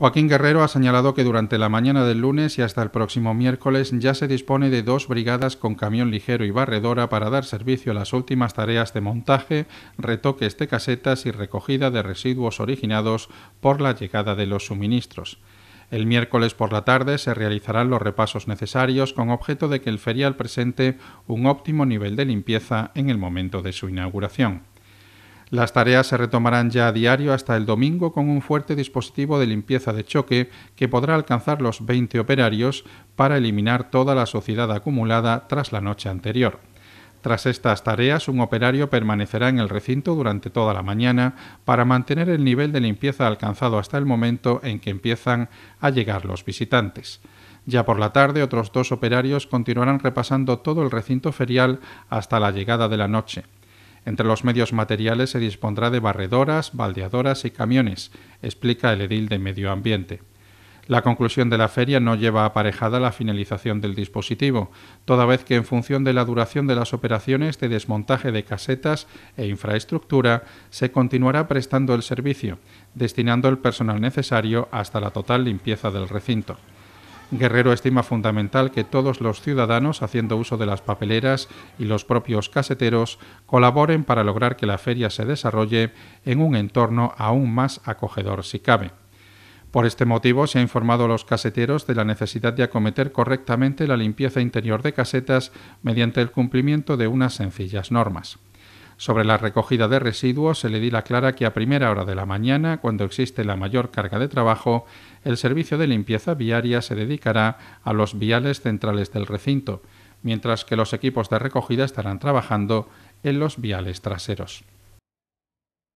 Joaquín Guerrero ha señalado que durante la mañana del lunes y hasta el próximo miércoles ya se dispone de dos brigadas con camión ligero y barredora para dar servicio a las últimas tareas de montaje, retoques de casetas y recogida de residuos originados por la llegada de los suministros. El miércoles por la tarde se realizarán los repasos necesarios con objeto de que el ferial presente un óptimo nivel de limpieza en el momento de su inauguración. Las tareas se retomarán ya a diario hasta el domingo con un fuerte dispositivo de limpieza de choque que podrá alcanzar los 20 operarios para eliminar toda la suciedad acumulada tras la noche anterior. Tras estas tareas, un operario permanecerá en el recinto durante toda la mañana para mantener el nivel de limpieza alcanzado hasta el momento en que empiezan a llegar los visitantes. Ya por la tarde, otros dos operarios continuarán repasando todo el recinto ferial hasta la llegada de la noche. Entre los medios materiales se dispondrá de barredoras, baldeadoras y camiones, explica el edil de Medio Ambiente. La conclusión de la feria no lleva aparejada la finalización del dispositivo, toda vez que en función de la duración de las operaciones de desmontaje de casetas e infraestructura se continuará prestando el servicio, destinando el personal necesario hasta la total limpieza del recinto. Guerrero estima fundamental que todos los ciudadanos, haciendo uso de las papeleras y los propios caseteros, colaboren para lograr que la feria se desarrolle en un entorno aún más acogedor si cabe. Por este motivo, se ha informado a los caseteros de la necesidad de acometer correctamente la limpieza interior de casetas mediante el cumplimiento de unas sencillas normas. Sobre la recogida de residuos se le di la clara que a primera hora de la mañana, cuando existe la mayor carga de trabajo, el servicio de limpieza viaria se dedicará a los viales centrales del recinto, mientras que los equipos de recogida estarán trabajando en los viales traseros.